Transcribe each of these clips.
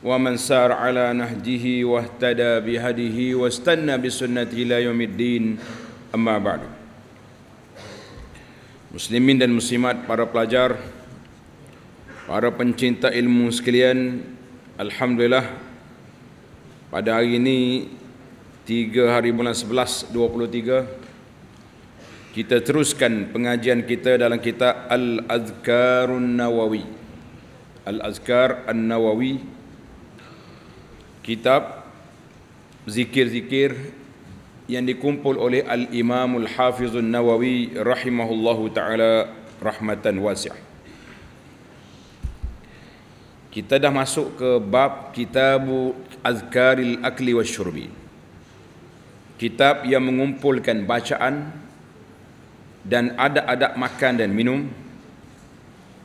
ومن سار على نهجه واهتدى بهديه واستنى بسنته الى يوم الدين اما بعد Muslimin dan muslimat, para pelajar, para pencinta ilmu sekalian, alhamdulillah pada hari ini 3 hari bulan 11 23 kita teruskan pengajian kita dalam kitab Al-Azkarun Nawawi. Al-Azkar An-Nawawi al azkarun nawawi al azkar an nawawi kitab zikir-zikir yang dikumpul oleh al-Imam al-Hafiz Al nawawi rahimahullahu taala rahmatan wasi'. Kita dah masuk ke bab Kitabu Azkaril Akli Wasyurbi. Kitab yang mengumpulkan bacaan dan ada-ada makan dan minum.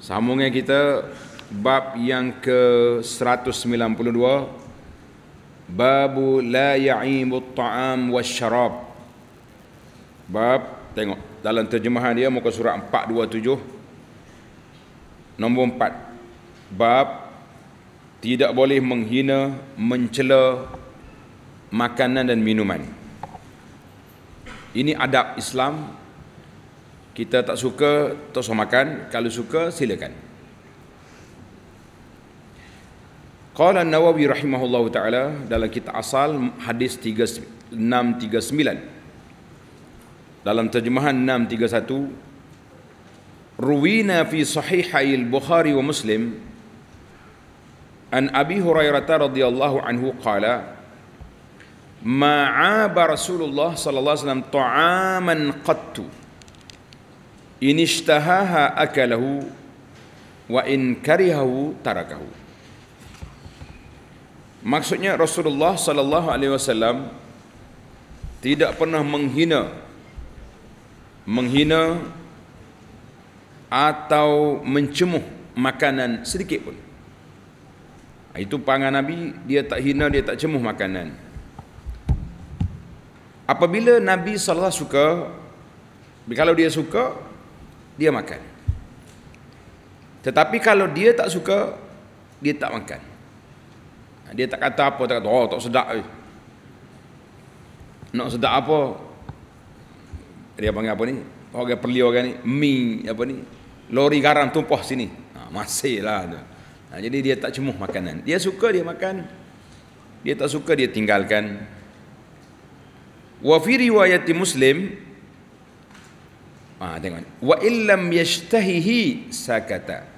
Sambungnya kita bab yang ke 192 Babu la ya'imu ta'am wa syarab Bab Tengok Dalam terjemahan dia Muka surat 427 Nombor 4 Bab Tidak boleh menghina Mencela Makanan dan minuman Ini adab Islam Kita tak suka Tak suka makan Kalau suka silakan Qala Nawawi rahimahullahu taala dalam kitab asal hadis 639. Dalam terjemahan 631 Ruwina fi sahihai al-Bukhari wa Muslim an Abi Hurairah radhiyallahu anhu qala Ma'aba Rasulullah sallallahu alaihi wasallam ta'aman qattu in ishtahaha akalahu wa in karihahu tarakahu Maksudnya Rasulullah sallallahu alaihi wasallam tidak pernah menghina menghina atau mencemuh makanan sedikit pun. Itu pangan Nabi, dia tak hina, dia tak cemuh makanan. Apabila Nabi salah suka, kalau dia suka, dia makan. Tetapi kalau dia tak suka, dia tak makan. Dia tak kata apa, tak kata, oh tak sedap eh. Nak sedap apa? Dia panggil apa ni? Orang oh, perli orang ni, mi apa ni? Lori garam tumpah sini. Ha, masih lah tu. Ha, jadi dia tak cemuh makanan. Dia suka dia makan. Dia tak suka dia tinggalkan. Wa fi riwayat Muslim Ah ha, tengok. Wa illam yashtahihi sakata.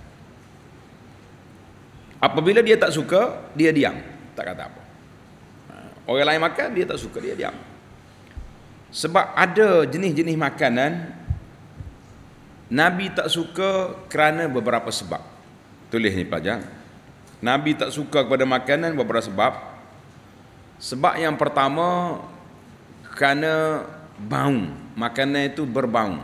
Apabila dia tak suka, dia diam, tak kata apa. Ha, orang lain makan, dia tak suka, dia diam. Sebab ada jenis-jenis makanan Nabi tak suka kerana beberapa sebab. Tulis ni pajang. Nabi tak suka kepada makanan beberapa sebab. Sebab yang pertama kerana bau. Makanan itu berbau.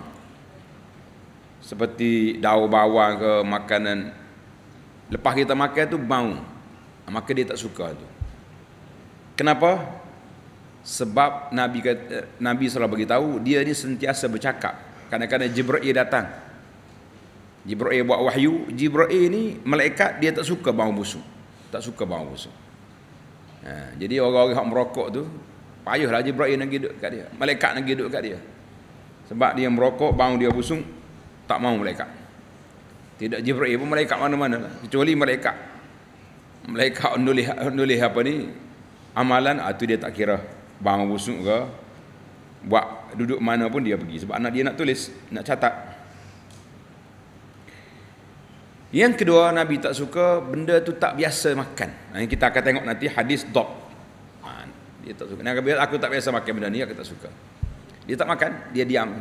Seperti daun bawang ke makanan Lepas kita makan tu bau. Maka dia tak suka tu. Kenapa? Sebab Nabi kata, eh, Nabi bagi tahu dia ni sentiasa bercakap. Kadang-kadang Jibril datang. Jibril buat wahyu. Jibril ni malaikat dia tak suka bau busuk. Tak suka bau busuk. Ha, jadi orang-orang yang merokok tu payahlah Jibril nak hidup kat dia. Malaikat nak hidup kat dia. Sebab dia merokok, bau dia busuk, tak mau malaikat. Tidak Jibril ya pun malaikat mana-mana lah. Kecuali malaikat. Malaikat nulis, nulis apa ni. Amalan itu ah, dia tak kira. Bangun busuk ke. Buat duduk mana pun dia pergi. Sebab anak dia nak tulis. Nak catat. Yang kedua Nabi tak suka benda tu tak biasa makan. Nah, kita akan tengok nanti hadis dok. Ha, dia tak suka. Nabi aku tak biasa makan benda ni, aku tak suka. Dia tak makan, dia diam.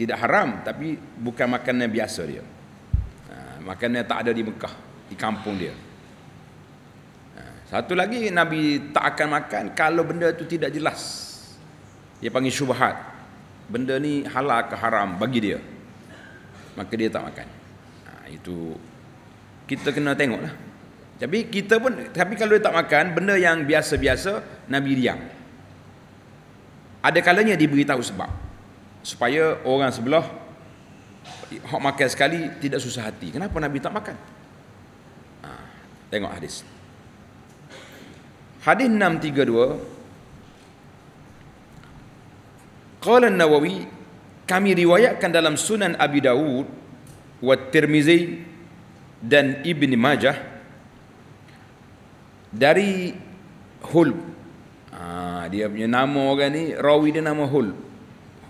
Tidak haram, tapi bukan makanan biasa dia makanya tak ada di Mekah di kampung dia ha, satu lagi Nabi tak akan makan kalau benda itu tidak jelas dia panggil syubhat benda ni halal ke haram bagi dia maka dia tak makan ha, itu kita kena tengok lah tapi kita pun tapi kalau dia tak makan benda yang biasa-biasa Nabi diam ada kalanya diberitahu sebab supaya orang sebelah hok makan sekali tidak susah hati. Kenapa Nabi tak makan? Ha, tengok hadis. Hadis 632 Qala nawawi kami riwayatkan dalam Sunan Abi Dawud wa Tirmizi dan Ibn Majah dari Hulb ha, dia punya nama orang ni rawi dia nama Hulb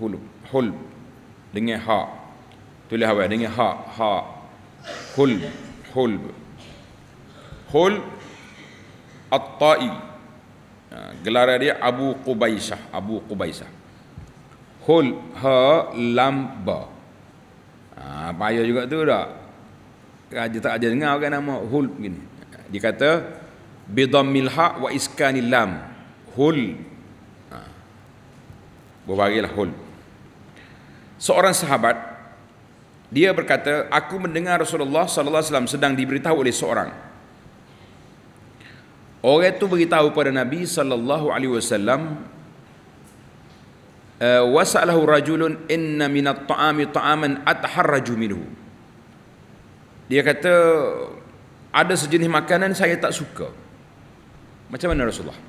Hulb Hulb dengan Ha tulis awal dengan ha ha hul hul hul at-ta'i ha, gelar dia Abu Qubaisah Abu Qubaisah hul ha lam ba ha, payah juga tu tak Raja tak ada dengar kan nama hul begini. dikata kata bidammil ha wa iskanil lam. Hul. Ha. Berbagilah hul. Seorang sahabat dia berkata, aku mendengar Rasulullah sallallahu alaihi wasallam sedang diberitahu oleh seorang. Orang itu beritahu kepada Nabi sallallahu alaihi wasallam eh, wasalahu rajulun inna min at-ta'ami ta'aman atharraju minhu. Dia kata ada sejenis makanan saya tak suka. Macam mana Rasulullah?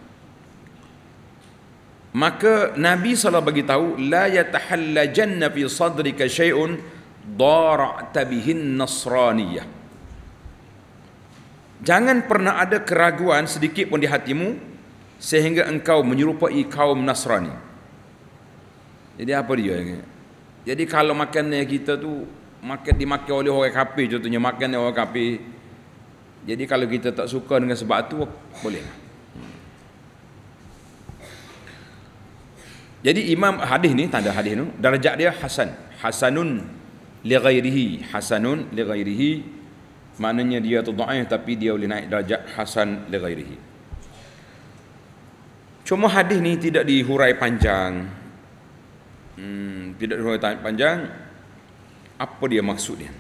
Maka Nabi sallallahu bagi tahu la yatahallajanna fi sadrika syai'un dara'tabihin nasraniyah jangan pernah ada keraguan sedikit pun di hatimu sehingga engkau menyerupai kaum nasrani jadi apa dia ini? jadi kalau makannya kita tu makan dimakan oleh orang kafir contohnya makan oleh orang kafir jadi kalau kita tak suka dengan sebab tu boleh jadi imam hadis ni tanda hadis ni darjat dia hasan hasanun lighairihi hasanun lighairihi maknanya dia tu dhaif tapi dia boleh naik darjat hasan lighairihi cuma hadis ni tidak dihurai panjang hmm, tidak dihurai panjang apa dia maksud dia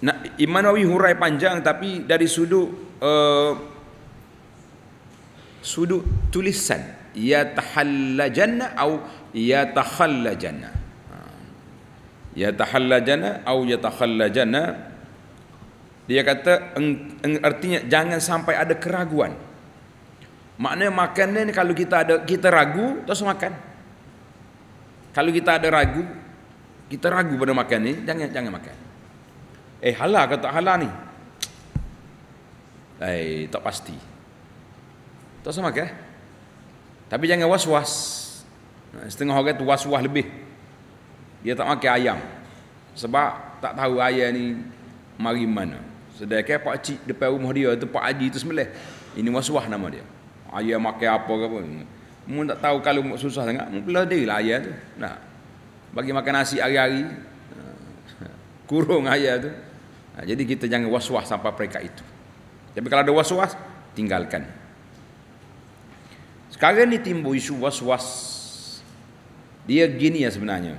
nak Imam Nawawi hurai panjang tapi dari sudut uh, sudut tulisan ya tahallajanna atau ya tahallajanna Ya yatahallajana au yatakhallajana dia kata artinya jangan sampai ada keraguan maknanya makan ni kalau kita ada kita ragu terus makan kalau kita ada ragu kita ragu pada makan ni jangan jangan makan eh halal kata halal ni eh tak pasti tak sama ke tapi jangan was-was setengah orang tu was-was lebih dia tak makan ayam sebab tak tahu ayam ni mari mana sedekah pak cik depan rumah dia tu pak haji tu sembelih ini waswah nama dia ayam makan apa ke apa mun tak tahu kalau susah sangat mun belah dirilah ayam tu nak bagi makan nasi hari-hari kurung ayam tu jadi kita jangan waswah sampai mereka itu tapi kalau ada waswas tinggalkan sekarang ni timbul isu waswas dia gini ya sebenarnya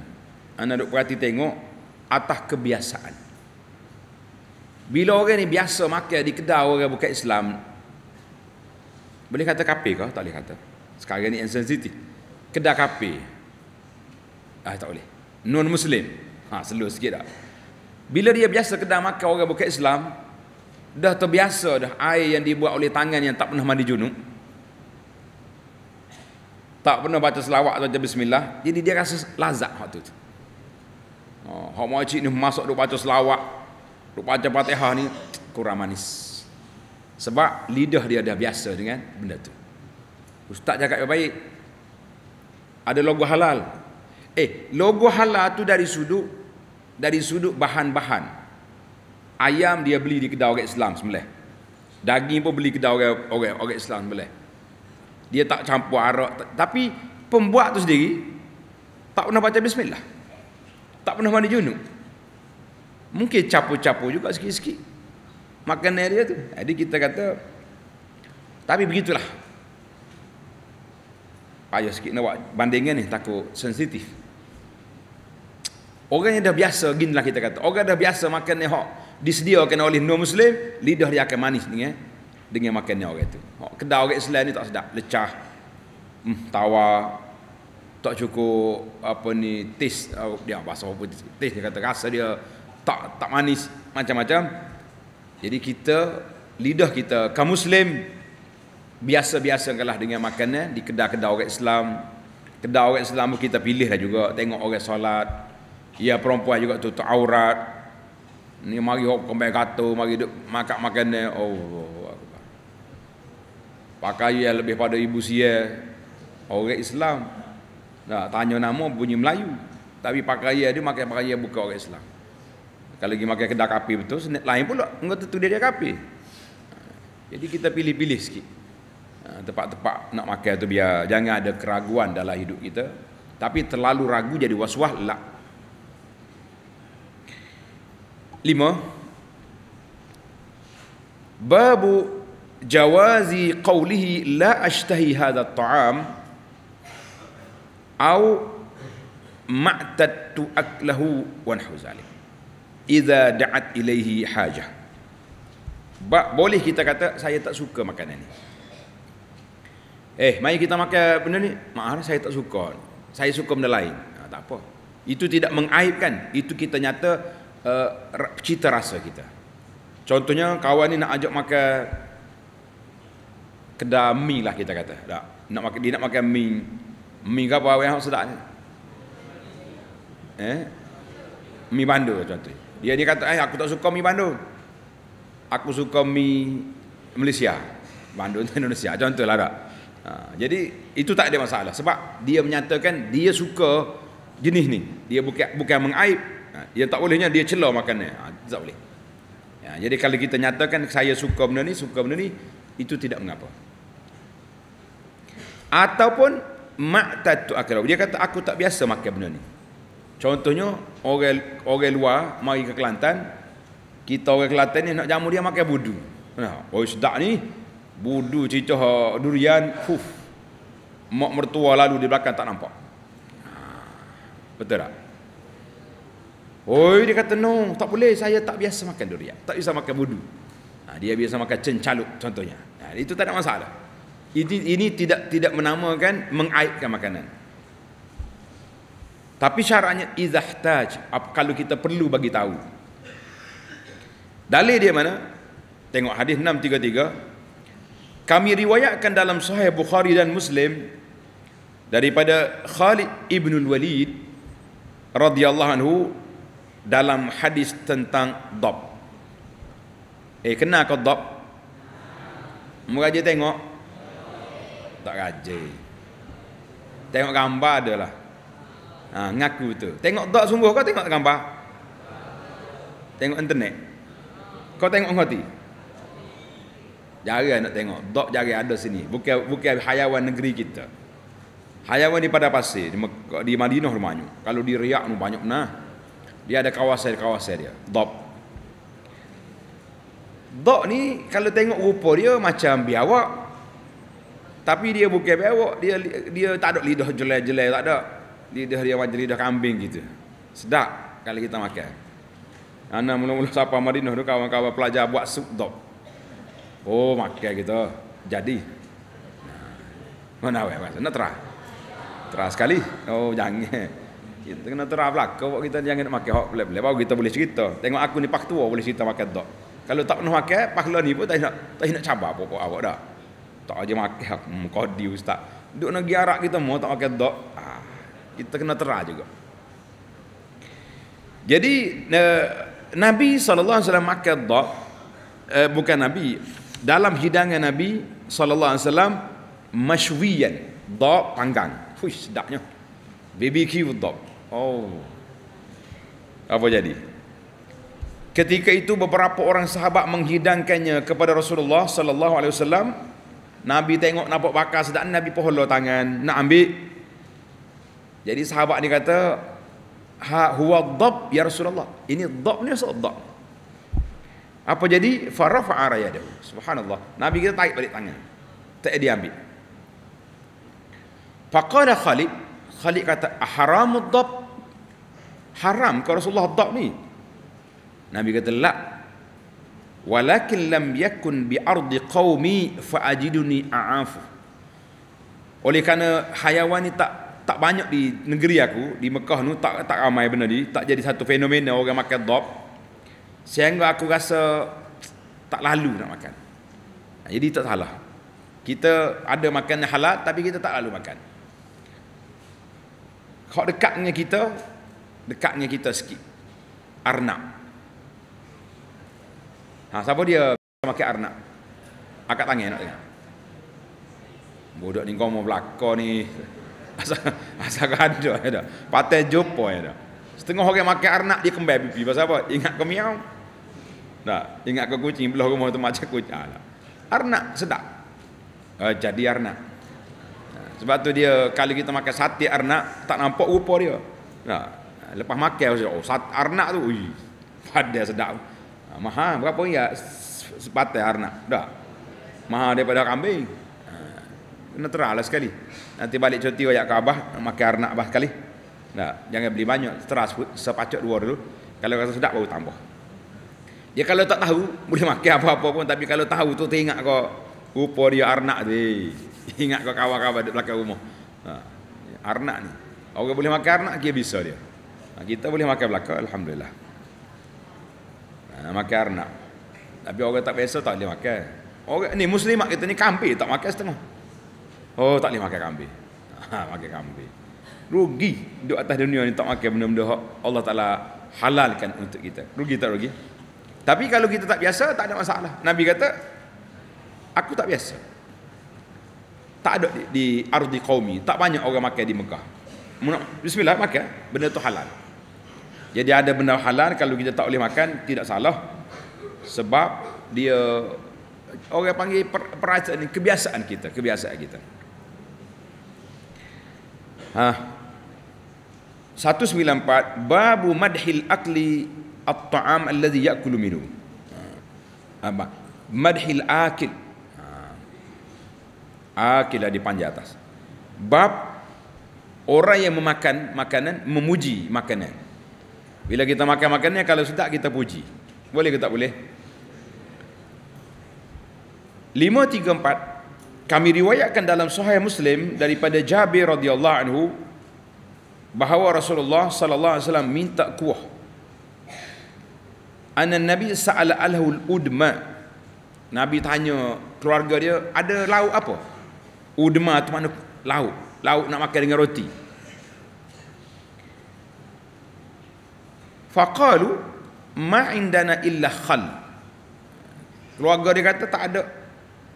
anda duk perhati tengok atas kebiasaan. Bila orang ni biasa makan di kedai orang bukan Islam, boleh kata kafir ke? Tak boleh kata. Sekarang ni insensitif. Kedai kafir. Ah tak boleh. Non muslim. Ha selur sikit dah. Bila dia biasa kedai makan orang bukan Islam, dah terbiasa dah air yang dibuat oleh tangan yang tak pernah mandi junub. Tak pernah baca selawat atau bismillah, jadi dia rasa lazat waktu tu. Ha, hak makcik ini masuk duk baca selawat, duk baca Fatihah ni kurang manis. Sebab lidah dia dah biasa dengan benda tu. Ustaz cakap baik, baik. Ada logo halal. Eh, logo halal tu dari sudut dari sudut bahan-bahan. Ayam dia beli di kedai orang Islam sembelih. Daging pun beli di kedai orang orang orang Islam sembelih. Dia tak campur arak tapi pembuat tu sendiri tak pernah baca bismillah. Tak pernah mandi junub. Mungkin capu-capu juga sikit-sikit. Makan dia tu. Jadi kita kata tapi begitulah. Payah sikit nak buat bandingan ni takut sensitif. Orang yang dah biasa ginilah kita kata. Orang dah biasa makan ni hok disediakan oleh non muslim, lidah dia akan manis dengan dengan makannya orang itu. Hok kedai orang Islam ni tak sedap, lecah. Hmm, tawar, tak cukup apa ni taste uh, dia bahasa apa taste dia kata rasa dia tak tak manis macam-macam jadi kita lidah kita kaum muslim biasa-biasa kalah dengan makanan di kedai-kedai orang Islam kedai orang Islam kita pilih lah juga tengok orang solat ya perempuan juga tutup aurat ni mari hok kembali kata mari duk makan makanan oh pakai yang lebih pada ibu sia orang Islam Nah, tanya nama bunyi Melayu. Tapi pakaian dia pakai pakaian buka orang Islam. Kalau pergi makan kedai kapi betul, lain pula. Enggak tentu dia dia kapi. Jadi kita pilih-pilih sikit. Ha, tempat tepat nak makan tu biar jangan ada keraguan dalam hidup kita. Tapi terlalu ragu jadi waswah lah. Lima. Babu jawazi qawlihi la ashtahi hadha ta'am au ma'tattu aklahu wa nahu zalik idza da'at ilaihi hajah boleh kita kata saya tak suka makanan ni eh mari kita makan benda ni maaf saya tak suka saya suka benda lain ha, tak apa itu tidak mengaibkan itu kita nyata uh, cita rasa kita contohnya kawan ni nak ajak makan kedai mi lah kita kata tak nak makan dia nak makan mie Mi kapa awak yang sedap ni? Eh? Mi bandu contoh. Dia dia kata, eh, aku tak suka mi bandu. Aku suka mi Malaysia. Bandu Indonesia. Contoh lah tak? Ha, jadi, itu tak ada masalah. Sebab dia menyatakan dia suka jenis ni. Dia bukan, bukan mengaib. Ha, yang tak bolehnya dia celah makannya. Ha, tak boleh. Ya, jadi kalau kita nyatakan saya suka benda ni, suka benda ni, itu tidak mengapa. Ataupun ma'tatu akalahu. Dia kata aku tak biasa makan benda ni. Contohnya orang orang luar mari ke Kelantan, kita orang Kelantan ni nak jamu dia makan budu. Nah, ha, oi sedak ni budu cerita ha, durian, fuf. Mak mertua lalu di belakang tak nampak. Ha, betul tak? Oi dia kata no, tak boleh saya tak biasa makan durian, tak biasa makan budu. dia biasa makan cencaluk contohnya. Nah, itu tak ada masalah ini ini tidak tidak menamakan mengaibkan makanan tapi syaratnya izahtaj kalau kita perlu bagi tahu dalil dia mana tengok hadis 633 kami riwayatkan dalam sahih bukhari dan muslim daripada Khalid ibn walid radhiyallahu anhu dalam hadis tentang dab eh kenal kau dab muka je tengok tak rajin. Tengok gambar adalah. Ha, ngaku tu. Tengok dak sungguh kau tengok gambar. Tengok internet. Kau tengok ngoti. Jari nak tengok. Dak jari ada sini. Bukan bukan hayawan negeri kita. Hayawan di pada pasir di, di Madinah rumahnya. Kalau di Riyadh nu banyak nah. Dia ada kawasan-kawasan dia. Dop. Dok ni kalau tengok rupa dia macam biawak, tapi dia bukan berok, dia dia tak ada lidah jelai-jelai tak ada. Lidah dia macam lidah kambing gitu. Sedap kalau kita makan. Anak mula-mula siapa Madinah tu kawan-kawan pelajar buat sup dok. Oh makan kita. Jadi. Mana wei Nak terah. Terah sekali. Oh jangan. Kita kena terah belaka buat kita jangan nak makan hok boleh-boleh. Baru kita boleh cerita. Tengok aku ni pak tua boleh cerita makan dok. Kalau tak pernah makan, pak lah ni pun tak nak tak nak cabar pokok awak dah tak aja makai hak mukodi ustaz duk nak giarak kita mau tak makai dok ah, kita kena tera juga jadi eh, Nabi SAW makai dok eh, bukan Nabi dalam hidangan Nabi SAW masywiyan dok panggang fuh sedapnya BBQ dok oh apa jadi Ketika itu beberapa orang sahabat menghidangkannya kepada Rasulullah sallallahu alaihi wasallam Nabi tengok nampak bakar sedap Nabi pohola tangan nak ambil. Jadi sahabat ni kata ha huwa dhab ya Rasulullah. Ini dhab ni sebab dhab. Apa jadi farafa'a rayadahu. Subhanallah. Nabi kita tarik balik tangan. Tak dia ambil. Faqala Khalid, Khalid kata haramud dhab. Haram kalau Rasulullah dhab ni. Nabi kata la walakin lam yakun bi ardi qaumi fa ajiduni aafu oleh kerana haiwan ni tak tak banyak di negeri aku di Mekah tu tak tak ramai benda ni tak jadi satu fenomena orang makan dop sehingga aku rasa tak lalu nak makan ha, jadi tak salah kita ada makan yang halal tapi kita tak lalu makan kalau dekatnya kita dekatnya kita sikit arnab Ha, siapa dia? Makin arnak. Akak tangan nak dengar. Budak ni kau mau belakang ni. Asal, asal gaduh ya dah. Patah jumpa ya Setengah orang makan arnak dia kembali pipi. Pasal apa? Ingat kau miau? Tak. Ingat kau kucing. Belah rumah tu macam kucing. Ha, tak. Arnak sedap. Uh, jadi arnak. Ha, sebab tu dia kalau kita makan sate arnak tak nampak rupa dia. Tak. Lepas makan oh sate arnak tu. Ui. Padah sedap. Ha, maha berapa ya sepatah arna dah maha daripada kambing ha, kena teralah sekali nanti balik cuti ayat ke abah makan arna abah sekali dah jangan beli banyak teras sepacak dua dulu kalau rasa sedap baru tambah dia kalau tak tahu boleh makan apa-apa pun tapi kalau tahu tu ingat kau rupa dia arna tu ingat kau kawan-kawan di belakang rumah ha, arna ni orang boleh makan arna dia bisa dia kita boleh makan belakang alhamdulillah Ah, makan arnab. Tapi orang tak biasa tak boleh makan. Orang ni muslimat kita ni kambi tak makan setengah. Oh tak boleh makan kambi. Ha makan kambi. Rugi duduk atas dunia ni tak makan benda-benda hak Allah Taala halalkan untuk kita. Rugi tak rugi? Tapi kalau kita tak biasa tak ada masalah. Nabi kata aku tak biasa. Tak ada di, di ardi qaumi, tak banyak orang makan di Mekah. Bismillah makan benda tu halal. Jadi ada benda halal kalau kita tak boleh makan tidak salah. Sebab dia orang panggil per, perasaan ini kebiasaan kita, kebiasaan kita. Ha. 194 babu madhil akli at-ta'am allazi ya'kulu minhu. Ha. Apa? Madhil akil. Ha. Akil di panjang atas. Bab orang yang memakan makanan memuji makanan. Bila kita makan makannya kalau sedap kita puji. Boleh ke tak boleh? 534 kami riwayatkan dalam sahih Muslim daripada Jabir radhiyallahu anhu bahawa Rasulullah sallallahu alaihi wasallam minta kuah. Anna Nabi sa'ala alahu udma. Nabi tanya keluarga dia ada lauk apa? Udma tu mana lauk? Lauk nak makan dengan roti. faqalu ma indana illa khal keluarga dia kata tak ada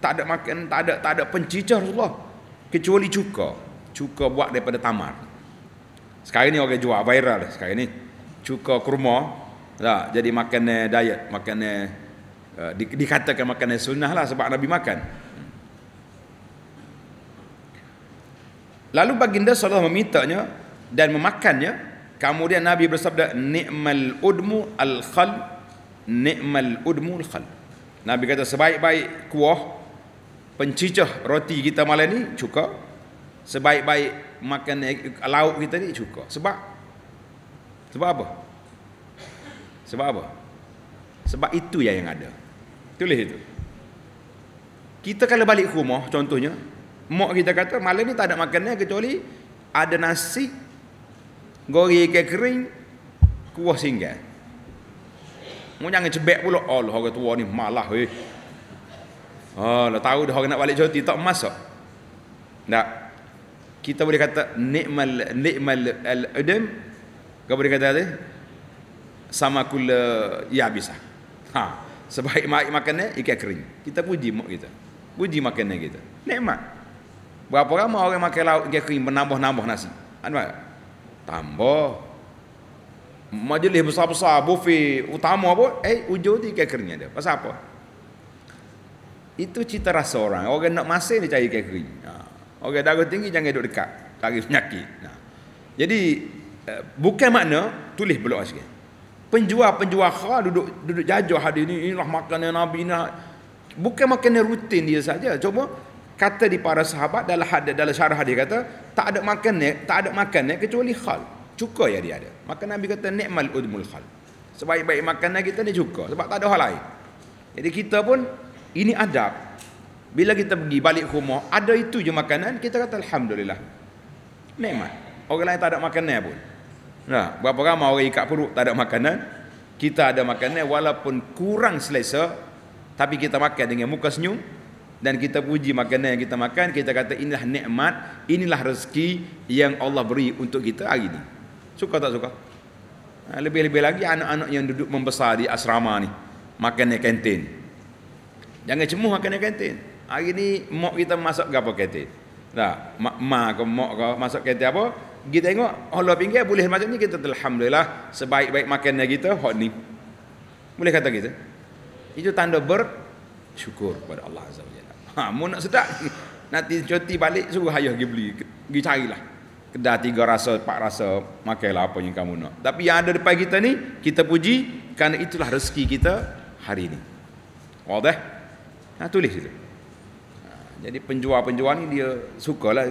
tak ada makan tak ada tak ada pencicah Rasulullah kecuali cuka cuka buat daripada tamar sekarang ni orang jual viral lah sekarang ni cuka kurma lah, jadi makan diet makan uh, eh, di, dikatakan makan sunnah lah sebab Nabi makan lalu baginda sallallahu memintanya dan memakannya Kemudian Nabi bersabda ni'mal udmu al-khal ni'mal udmu al-khal. Nabi kata sebaik-baik kuah pencicah roti kita malam ni cuka. Sebaik-baik makan eh, lauk kita ni cuka. Sebab sebab apa? Sebab apa? Sebab itu ya yang ada. Tulis itu. Kita kalau balik rumah contohnya, mak kita kata malam ni tak ada makanan kecuali ada nasi Gori ke kering kuah singgah. Mu jangan cebek pula Allah orang tua ni malah weh. Oh, dah tahu dah orang nak balik jauh tak masuk. Nak kita boleh kata nikmal nikmal al udum kau boleh kata tu sama kul ya bisa ha sebaik mak makan ikan kering kita puji mak kita puji makan ni kita nikmat berapa ramai orang makan lauk ikan kering menambah-nambah nasi anu Tambah majlis besar-besar bufet utama pun eh ujung dia kekernya dia. Pasal apa? Itu cita rasa orang. Orang nak masin dia cari kekering. Ha. Orang darah tinggi jangan duduk dekat. Tarik penyakit. Ha. Jadi eh, bukan makna tulis belok sikit. Penjual-penjual kha duduk duduk jajah hadis ni inilah makanan nabi nak bukan makanan rutin dia saja. Cuma kata di para sahabat dalam hadis dalam syarah dia kata tak ada makan tak ada makan kecuali khal cukai yang dia ada maka nabi kata nikmal udmul khal sebaik-baik makanan kita ni cuka sebab tak ada hal lain jadi kita pun ini adab bila kita pergi balik rumah ada itu je makanan kita kata alhamdulillah nikmat orang lain tak ada makanan pun nah berapa ramai orang ikat perut tak ada makanan kita ada makanan walaupun kurang selesa tapi kita makan dengan muka senyum dan kita puji makanan yang kita makan kita kata inilah nikmat inilah rezeki yang Allah beri untuk kita hari ini suka tak suka ha, lebih-lebih lagi anak-anak yang duduk membesar di asrama ni makan di kantin jangan cemuh makan di kantin hari ini mak kita masuk ke apa kantin tak mak, mak ke mak ke masuk kantin apa kita tengok Allah oh, pinggir boleh macam ni kita Alhamdulillah sebaik-baik makanan kita hot ni boleh kata kita itu tanda bersyukur kepada Allah Azza wa Ha, mu nak sedap. Nanti cuti balik suruh hayah pergi beli. Pergi carilah. Kedah tiga rasa, empat rasa, makailah apa yang kamu nak. Tapi yang ada depan kita ni, kita puji kerana itulah rezeki kita hari ini. Wadah. Ha, tulis situ. Ha, jadi penjual-penjual ni dia sukalah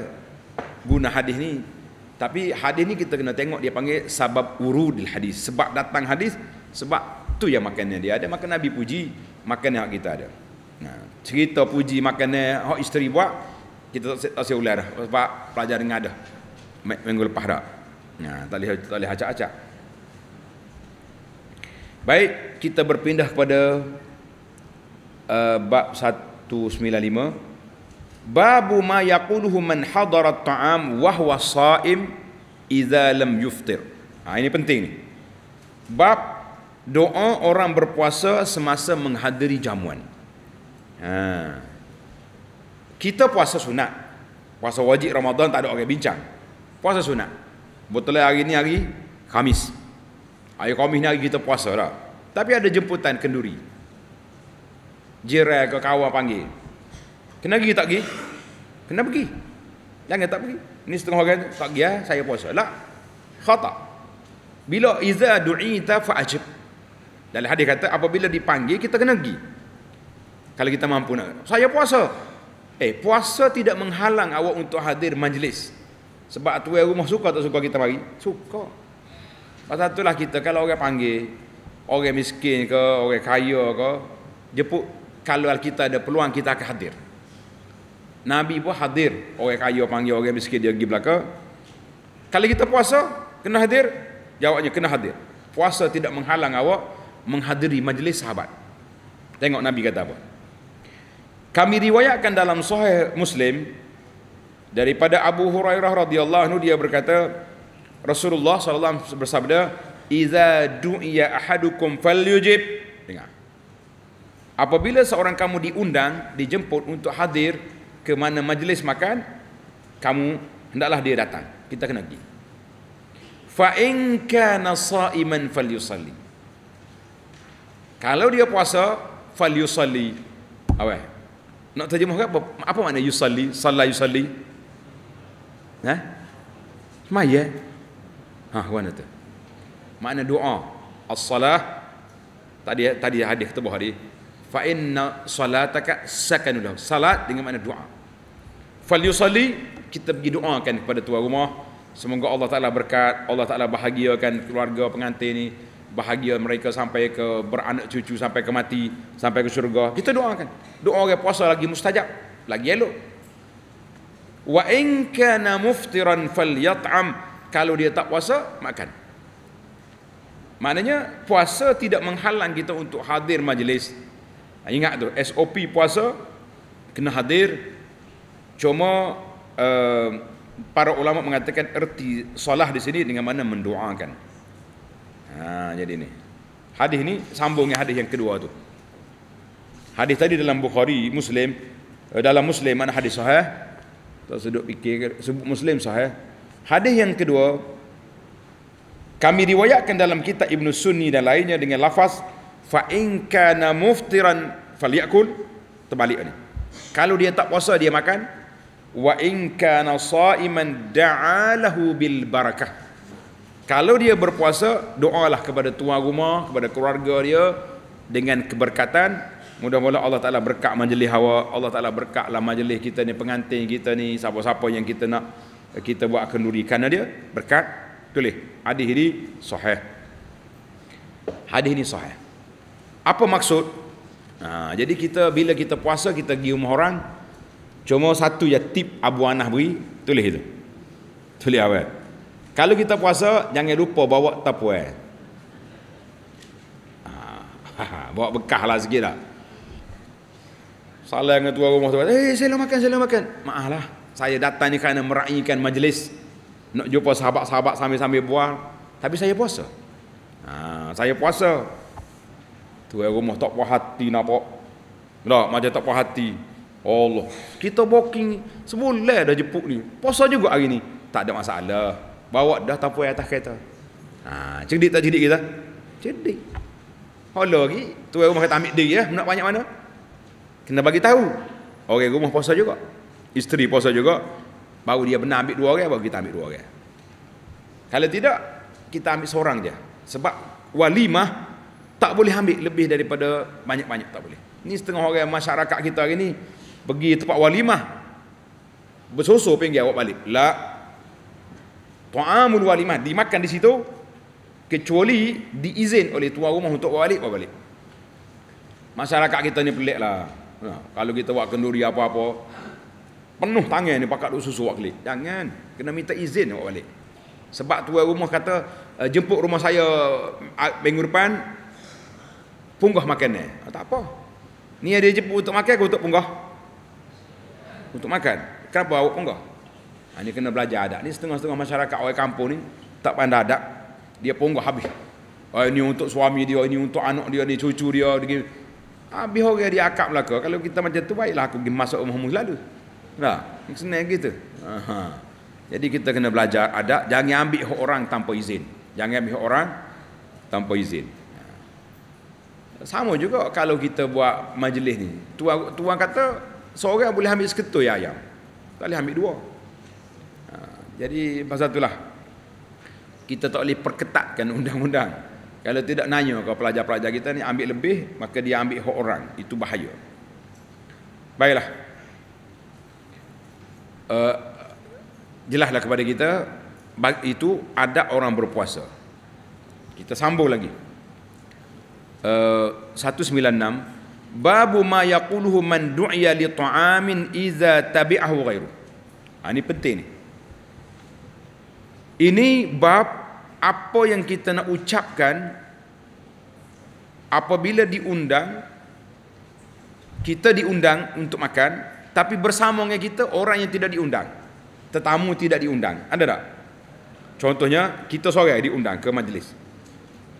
guna hadis ni. Tapi hadis ni kita kena tengok dia panggil sebab urudil hadis. Sebab datang hadis, sebab tu yang makannya dia ada. Maka Nabi puji makan yang kita ada. Ha, cerita puji makanan hak isteri buat kita tak tak sia ular dah sebab pelajar dengar dah minggu lepas dah ya, tak boleh tak boleh acak-acak baik kita berpindah kepada uh, bab 195 babu ma yaquluhu man hadara ta'am wa huwa sha'im idza lam yuftir ha, ini penting ni bab doa orang berpuasa semasa menghadiri jamuan Ha. Kita puasa sunat. Puasa wajib Ramadan tak ada orang bincang. Puasa sunat. Betul lah hari ni hari Khamis. Hari Khamis ni hari kita puasa lah. Tapi ada jemputan kenduri. Jiran ke kawan panggil. Kena pergi tak pergi? Kena pergi. Jangan tak pergi. Ni setengah orang tak pergi ya, saya puasa. Lah. Khata. Bila iza du'ita fa'ajib. Dalam hadis kata apabila dipanggil kita kena pergi. Kalau kita mampu nak. Saya puasa. Eh, puasa tidak menghalang awak untuk hadir majlis. Sebab tu rumah suka tak suka kita mari? Suka. Pasal lah kita kalau orang panggil, orang miskin ke, orang kaya ke, jeput kalau kita ada peluang kita akan hadir. Nabi pun hadir, orang kaya panggil orang miskin dia pergi belaka. Kalau kita puasa, kena hadir? Jawabnya kena hadir. Puasa tidak menghalang awak menghadiri majlis sahabat. Tengok Nabi kata apa. Kami riwayatkan dalam Sahih Muslim daripada Abu Hurairah radhiyallahu anhu dia berkata Rasulullah sallallahu alaihi wasallam bersabda, "Idza du'iya ahadukum falyujib." Dengar. Apabila seorang kamu diundang, dijemput untuk hadir ke mana majlis makan, kamu hendaklah dia datang. Kita kena pergi. Fa in kana sa'iman falyusalli. Kalau dia puasa, falyusalli. Awak. Nak terjemah apa? Apa makna yusalli? Salla yusalli? Ha? Semaya. Eh? Ha, mana tu? Makna doa. As-salah. Tadi tadi hadis tu hari. Fa inna salataka sakanulahu. Salat dengan makna doa. Fal yusalli kita pergi doakan kepada tuan rumah. Semoga Allah Taala berkat, Allah Taala bahagiakan keluarga pengantin ini bahagia mereka sampai ke beranak cucu sampai ke mati sampai ke syurga kita doakan doa orang puasa lagi mustajab lagi elok wa in kana muftiran falyat'am kalau dia tak puasa makan maknanya puasa tidak menghalang kita untuk hadir majlis ha, ingat tu SOP puasa kena hadir cuma uh, para ulama mengatakan erti solah di sini dengan mana mendoakan Ha, jadi ni. Hadis ni sambung dengan hadis yang kedua tu. Hadis tadi dalam Bukhari, Muslim. Eh, dalam Muslim mana hadis sahih? Tak sedut fikir. Sebut Muslim sahih. Hadis yang kedua. Kami riwayatkan dalam kitab Ibn Sunni dan lainnya dengan lafaz. Fa'inkana muftiran faliakul. Terbalik ni. Kalau dia tak puasa dia makan. Wa'inkana sa'iman da'alahu bil barakah. Kalau dia berpuasa, doalah kepada tuan rumah, kepada keluarga dia dengan keberkatan. Mudah-mudahan Allah Ta'ala berkat majlis hawa. Allah Ta'ala berkatlah majlis kita ni, pengantin kita ni, siapa-siapa yang kita nak eh, kita buat kenduri. Kerana dia berkat, tulis. Hadis ini sahih. Hadis ini sahih. Apa maksud? Ha, jadi kita bila kita puasa, kita pergi rumah orang. Cuma satu je tip Abu Anah beri, tulis itu. Tulis awal. Kalau kita puasa, jangan lupa bawa tapuai. Eh. Ah, bawa bekah lah sikit lah. Salah dengan tuan rumah tu. Eh, hey, saya nak makan, saya nak makan. Maaf lah. Saya datang ni kerana meraihkan majlis. Nak jumpa sahabat-sahabat sambil-sambil buah. Tapi saya puasa. Ha, saya puasa. Tuan rumah tak puas hati nampak. Tak, macam tak puas hati. Allah. Kita booking sebulan dah jepuk ni. Puasa juga hari ni. Tak ada masalah bawa dah tapuai atas kereta. Ha, cerdik tak cerdik kita? Cerdik. Hala lagi, tu rumah kata ambil dia, ya. eh. nak banyak mana? Kena bagi tahu. Orang rumah puasa juga. Isteri puasa juga. Baru dia benar ambil dua orang, baru kita ambil dua orang. Kalau tidak, kita ambil seorang je. Sebab walimah tak boleh ambil lebih daripada banyak-banyak tak boleh. Ini setengah orang masyarakat kita hari ni pergi tempat walimah bersosor pinggir awak balik. Lah, Tu'amul walimah dimakan di situ kecuali diizin oleh tuan rumah untuk bawa balik, bawa balik. Masyarakat kita ni peliklah. Nah, ha, kalau kita buat kenduri apa-apa penuh tangan ni pakat susu buat kelik. Jangan, kena minta izin bawa balik. Sebab tuan rumah kata eh, jemput rumah saya eh, minggu depan punggah makan ni. Ah, tak apa. Ni ada jemput untuk makan ke untuk punggah? Untuk makan. Kenapa awak punggah? Ha, ini kena belajar adab. Ini setengah-setengah masyarakat orang kampung ni tak pandai adab. Dia punggah habis. Oh, ini untuk suami dia, ini untuk anak dia, ini cucu dia. dia Habis orang dia akak belakang. Kalau kita macam tu, baiklah aku pergi masuk rumah rumah lalu. Nah, ha, ini senang kita. Aha. Jadi kita kena belajar adab. Jangan ambil orang tanpa izin. Jangan ambil orang tanpa izin. Ha. Sama juga kalau kita buat majlis ni. Tuan, tuan kata, seorang boleh ambil seketul ayam. Tak boleh ambil dua. Jadi pasal itulah kita tak boleh perketatkan undang-undang. Kalau tidak nanya ke pelajar-pelajar kita ni ambil lebih, maka dia ambil hak orang. Itu bahaya. Baiklah. Uh, jelaslah kepada kita itu ada orang berpuasa. Kita sambung lagi. Uh, eh, 196 babu ma yaquluhu man du'ya li ta'amin iza tabi'ahu ghairu. Ah ha, penting ni. Ini bab apa yang kita nak ucapkan apabila diundang kita diundang untuk makan tapi bersama dengan kita orang yang tidak diundang tetamu tidak diundang ada tak contohnya kita seorang diundang ke majlis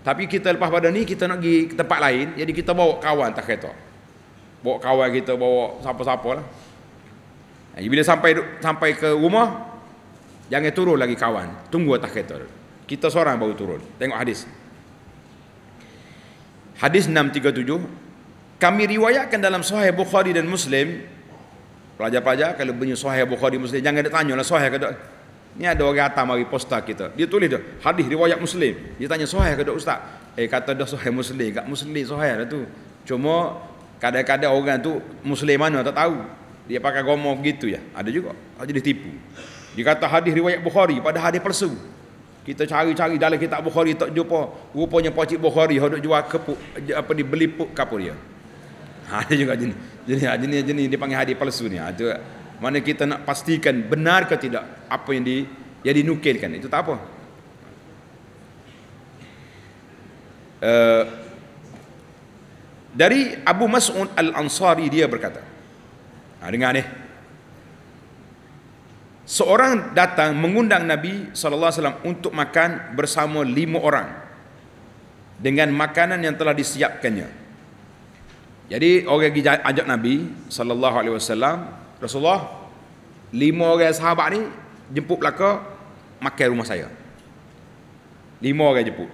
tapi kita lepas pada ni kita nak pergi ke tempat lain jadi kita bawa kawan tak kereta bawa kawan kita bawa siapa-siapa lah ha, jadi bila sampai sampai ke rumah Jangan turun lagi kawan. Tunggu atas kereta. Kita seorang baru turun. Tengok hadis. Hadis 637. Kami riwayatkan dalam Sahih Bukhari dan Muslim. Pelajar-pelajar kalau bunyi Sahih Bukhari Muslim jangan dia tanya lah Sahih ke Ni ada orang atas mari posta kita. Dia tulis tu hadis riwayat Muslim. Dia tanya Sahih ke ustaz? Eh kata dah Sahih Muslim, gak Muslim Sahih lah tu. Cuma kadang-kadang orang tu Muslim mana tak tahu. Dia pakai gomoh gitu ya. Ada juga. Jadi tipu. Dia kata hadis riwayat Bukhari pada hadis palsu. Kita cari-cari dalam kitab Bukhari tak jumpa. Rupanya Pak Bukhari hendak jual kepuk apa di beli puk kapur dia. Ha ada juga jenis. Jenis ha, jenis jenis dipanggil hadis palsu ni. Ha tu mana kita nak pastikan benar ke tidak apa yang di yang dinukilkan itu tak apa. Uh, dari Abu Mas'ud Al-Ansari dia berkata. Ha, dengar ni. Seorang datang mengundang Nabi SAW untuk makan bersama lima orang dengan makanan yang telah disiapkannya. Jadi orang pergi ajak Nabi saw Rasulullah lima orang sahabat ni jemput belaka makan rumah saya. Lima orang jemput.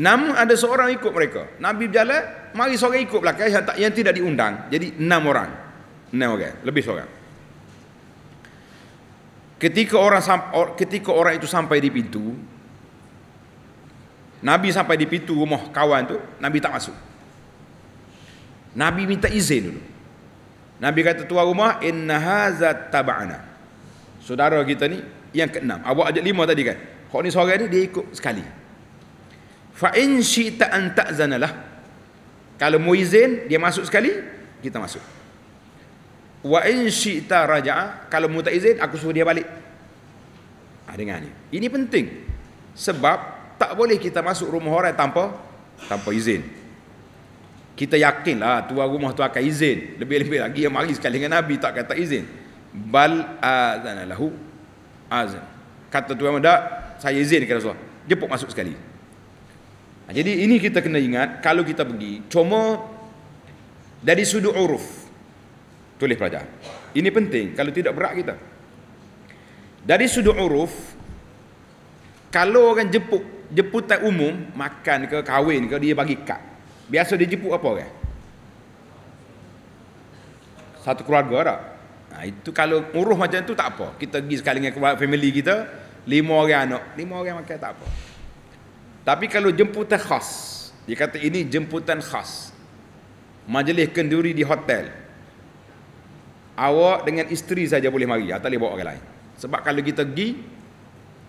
Namun ada seorang ikut mereka. Nabi berjalan, mari seorang ikut belaka yang yang tidak diundang. Jadi enam orang. Enam orang, lebih seorang. Ketika orang ketika orang itu sampai di pintu, Nabi sampai di pintu rumah kawan tu, Nabi tak masuk. Nabi minta izin dulu. Nabi kata tuan rumah inna hadza tab'ana. Saudara kita ni yang keenam. awak ajak lima tadi kan. Kau ni seorang ni dia ikut sekali. Fa in syi'ta an ta'zanalah. Kalau mu izin dia masuk sekali, kita masuk wa in syi'ta raja'a kalau mu tak izin aku suruh dia balik ha, dengar ni ini penting sebab tak boleh kita masuk rumah orang tanpa tanpa izin kita yakin lah, tuan rumah tu akan izin lebih-lebih lagi yang mari sekali dengan nabi tak kata izin bal azan ah, lahu azan ah, kata tuan muda saya izin kepada Rasulullah jemput masuk sekali jadi ini kita kena ingat kalau kita pergi cuma dari sudut uruf tulis pelajaran. Ini penting kalau tidak berat kita. Dari sudut uruf kalau orang jemput jemputan umum makan ke kahwin ke dia bagi kad. Biasa dia jemput apa orang? Satu keluarga tak? Nah, itu kalau uruf macam tu tak apa. Kita pergi sekali dengan keluarga family kita, lima orang anak, lima orang makan tak apa. Tapi kalau jemputan khas, dia kata ini jemputan khas. Majlis kenduri di hotel, awak dengan isteri saja boleh mari ah, tak boleh bawa orang lain sebab kalau kita pergi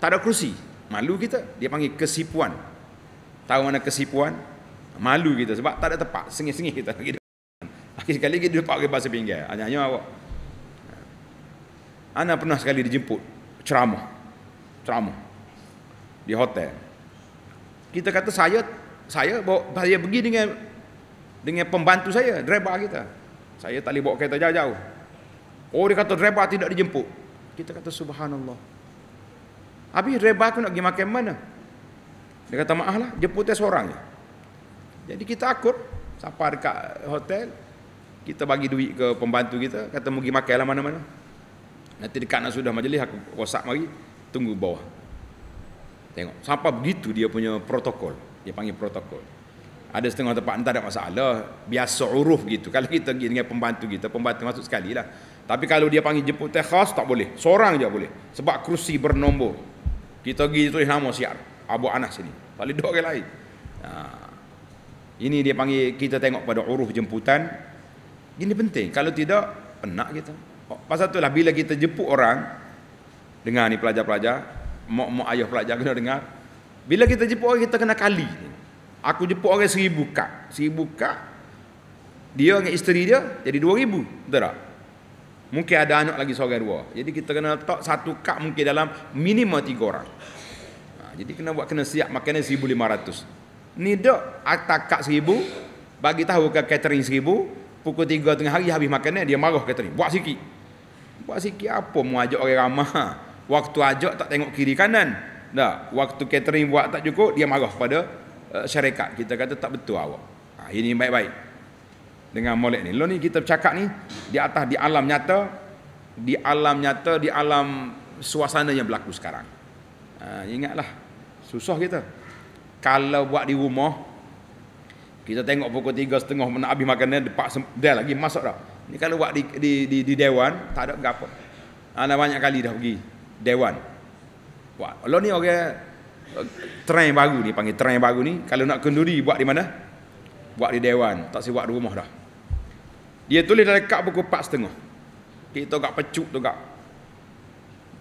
tak ada kerusi malu kita dia panggil kesipuan tahu mana kesipuan malu kita sebab tak ada tempat sengih-sengih kita akhir sekali kita lupa pakai bahasa pinggir hanya-hanya ah, awak Ana pernah sekali dijemput ceramah ceramah di hotel kita kata saya saya bawa saya pergi dengan dengan pembantu saya driver kita saya tak boleh bawa kereta jauh-jauh Oh dia kata reba tidak dijemput. Kita kata subhanallah. Habis reba aku nak pergi makan mana? Dia kata maaf lah, jemputnya seorang je. Jadi kita akut, Sapa dekat hotel, kita bagi duit ke pembantu kita, kata pergi makan lah mana-mana. Nanti dekat nak sudah majlis, aku rosak mari, tunggu bawah. Tengok, Sapa begitu dia punya protokol, dia panggil protokol. Ada setengah tempat, entah ada masalah, biasa uruf gitu. Kalau kita pergi dengan pembantu kita, pembantu masuk sekali lah. Tapi kalau dia panggil jemputan khas tak boleh. Seorang je boleh. Sebab kerusi bernombor. Kita pergi tulis eh, nama siap. Abu Anas ini. Tak boleh dua lain. Ha. Ini dia panggil kita tengok pada uruf jemputan. Ini penting. Kalau tidak, penak kita. Oh, pasal itulah bila kita jemput orang. Dengar ni pelajar-pelajar. Mak-mak ayah pelajar kena dengar. Bila kita jemput orang, kita kena kali. Aku jemput orang seribu kak. Seribu kak. Dia dengan isteri dia jadi dua ribu. Betul tak? Mungkin ada anak lagi seorang dua. Jadi kita kena letak satu kak mungkin dalam minima tiga orang. Ha, jadi kena buat kena siap makanan 1500. Ni dok atak kak 1000 bagi tahu ke catering 1000 pukul tiga tengah hari habis makanan dia marah catering. Buat sikit. Buat sikit apa mau ajak orang ramah. Ha, waktu ajak tak tengok kiri kanan. Dah, waktu catering buat tak cukup dia marah pada uh, eh, syarikat. Kita kata tak betul awak. Ha, ini baik-baik dengan molek ni. lo ni kita cakap ni di atas di alam nyata, di alam nyata, di alam suasana yang berlaku sekarang. Ha, ingatlah, susah kita. Kalau buat di rumah, kita tengok pukul tiga setengah nak habis makan dia, dia lagi masuk dah. Ini kalau buat di, di, di, di Dewan, tak ada apa. Ana ha, banyak kali dah pergi Dewan. Buat. Lalu ni orang okay, eh, train baru ni, panggil train baru ni. Kalau nak kenduri, buat di mana? Buat di Dewan. Tak sih buat di rumah dah. Dia tulis dalam buku pukul setengah Kita agak pecuk tu agak.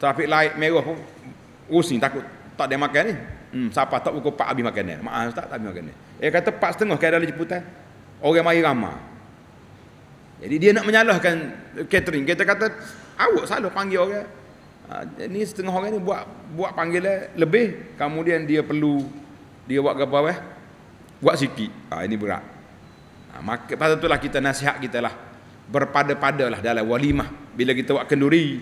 tapi light merah pun pusing takut tak ada makan ni. Hmm, siapa tak buku 4 habis makan ni? Maaf tak tak habis makan ni. Dia kata 4.30 setengah kan dalam jemputan. Orang mari ramai. Jadi dia nak menyalahkan catering. Kita kata awak salah panggil orang. Ha, ini setengah orang ni buat buat panggilan lebih kemudian dia perlu dia buat apa eh? Buat sikit. Ha, ini berat. Ha, maka pada itulah kita nasihat kita lah berpada-padalah dalam walimah bila kita buat kenduri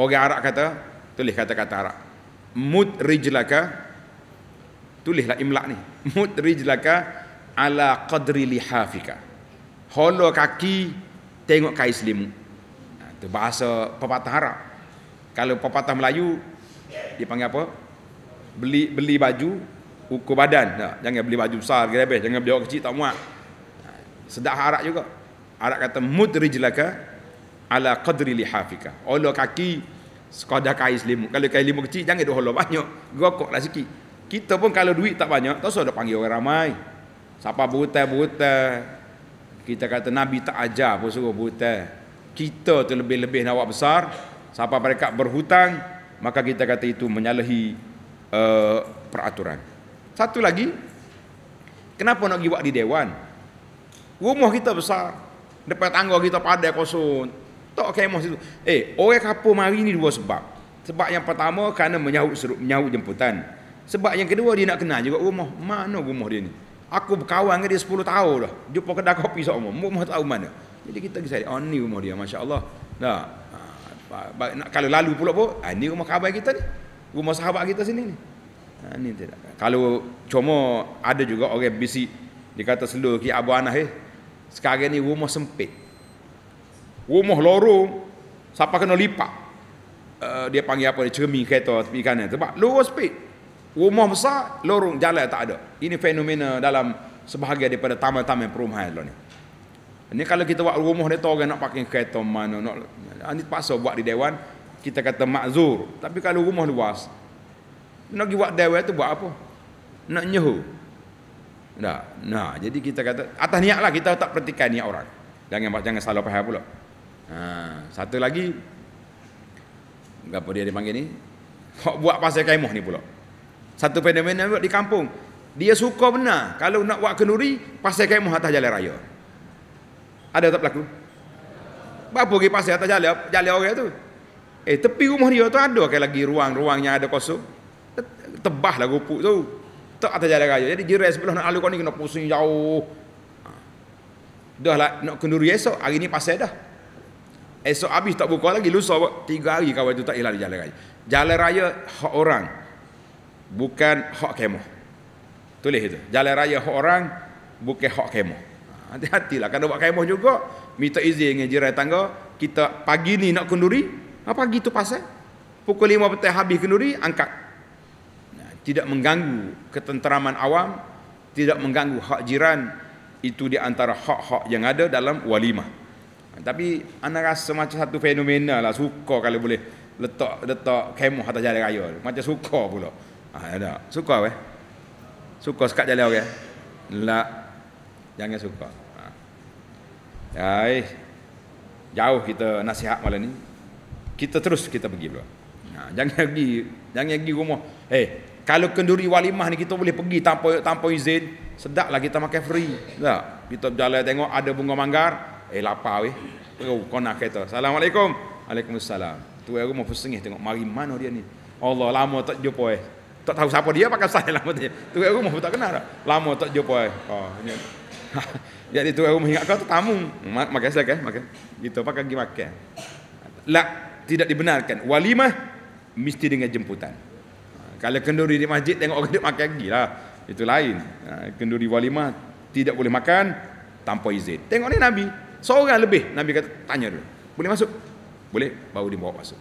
orang Arab kata tulis kata-kata Arab Mud rijlaka tulislah imlak ni Mud rijlaka ala qadri lihafika holo kaki tengok kais limu itu ha, bahasa pepatah Arab kalau pepatah Melayu dia panggil apa beli beli baju ukur badan tak? jangan beli baju besar gerebes jangan beli baju kecil tak muat sedah Arab juga Arab kata mudrijlaka ala qadri lihafika olo kaki sekadar kain selimut kalau kain selimut kecil jangan dah olo banyak gokoklah sikit kita pun kalau duit tak banyak tak usah panggil orang ramai siapa buta-buta kita kata Nabi tak ajar pun suruh buta kita tu lebih-lebih nak awak besar siapa mereka berhutang maka kita kata itu menyalahi uh, peraturan satu lagi kenapa nak pergi buat di Dewan Rumah kita besar. Depan tangga kita padai kosong. Tak kemah situ. Eh, orang kapo mari ni dua sebab. Sebab yang pertama kerana menyahut seru, menyahut jemputan. Sebab yang kedua dia nak kenal juga rumah. Mana rumah dia ni? Aku berkawan dengan dia 10 tahun dah. Jumpa kedai kopi sama. Rumah tahu mana. Jadi kita pergi sari. Oh, ni rumah dia. Masya Allah. Nah, ha, nak, kalau lalu pula pun, ah, ini rumah kabar kita ni. Rumah sahabat kita sini ni. Ha, ah, tidak. Kalau cuma ada juga orang bisik, dikata kata ki Abu Anah eh. Sekarang ni rumah sempit. Rumah lorong, siapa kena lipat. Uh, dia panggil apa ni, cermin kereta tepi kanan. Sebab lorong sempit. Rumah besar, lorong jalan tak ada. Ini fenomena dalam sebahagian daripada taman-taman perumahan lor ni. Ini kalau kita buat rumah dia orang nak pakai kereta mana nak ni terpaksa buat di dewan kita kata makzur tapi kalau rumah luas nak buat dewan tu buat apa nak nyuhu Nah, nah, jadi kita kata atas niatlah kita tak pertikai niat orang. Jangan jangan salah faham pula. Ha, satu lagi apa dia dipanggil ni? Hak buat pasal kaimah ni pula. Satu fenomena di kampung. Dia suka benar kalau nak buat kenduri pasal kaimah atas jalan raya. Ada tak berlaku? Berapa pergi pasal atas jalan jalan orang tu? Eh tepi rumah dia tu ada ke lagi ruang-ruang yang ada kosong? Tebahlah rupuk tu tak atas jalan raya. Jadi jiran sebelah nak lalu kau ni kena pusing jauh. Dah lah nak kenduri esok, hari ni pasal dah. Esok habis tak buka lagi, lusa buat tiga hari kawan tu tak hilang jalan raya. Jalan raya hak orang, bukan hak kemo. Tulis itu. Jalan raya hak orang, bukan hak kemo. hati hati lah. kena buat kemo juga. Minta izin dengan jiran tangga, kita pagi ni nak kenduri, apa gitu pasal? Pukul lima petang habis kenduri, angkat tidak mengganggu ketenteraman awam, tidak mengganggu hak jiran, itu di antara hak-hak yang ada dalam walimah. Tapi anda rasa macam satu fenomena lah suka kalau boleh letak letak kemah atas jalan raya. Macam suka pula. Ah ada. Ya suka weh. Suka sekat jalan orang. Okay? Lah jangan suka. Ha. Ya, jauh kita nasihat malam ni. Kita terus kita pergi pula. Ha, jangan pergi jangan pergi rumah. Eh, hey, kalau kenduri walimah ni kita boleh pergi tanpa tanpa izin, sedaklah kita makan free. Tak? Kita berjalan tengok ada bunga manggar, eh lapar weh. Perlu oh, kau nak kereta. Assalamualaikum. Waalaikumsalam. Tu aku mau pusing tengok mari mana dia ni. Allah lama tak jumpa eh. Tak tahu siapa dia pakai saya lama dia. Tu aku mau tak kenal dah. Lama tak jumpa eh. Oh, ni. Jadi tu aku ingat kau tu tamu. Makan saja kan, makan. Gitu pakai gi makan. Lah tidak dibenarkan. Walimah mesti dengan jemputan. Kalau kenduri di masjid tengok orang dia makan lagi lah. Itu lain. Ha, kenduri walimah tidak boleh makan tanpa izin. Tengok ni Nabi. Seorang lebih. Nabi kata tanya dulu. Boleh masuk? Boleh. Baru dia bawa masuk.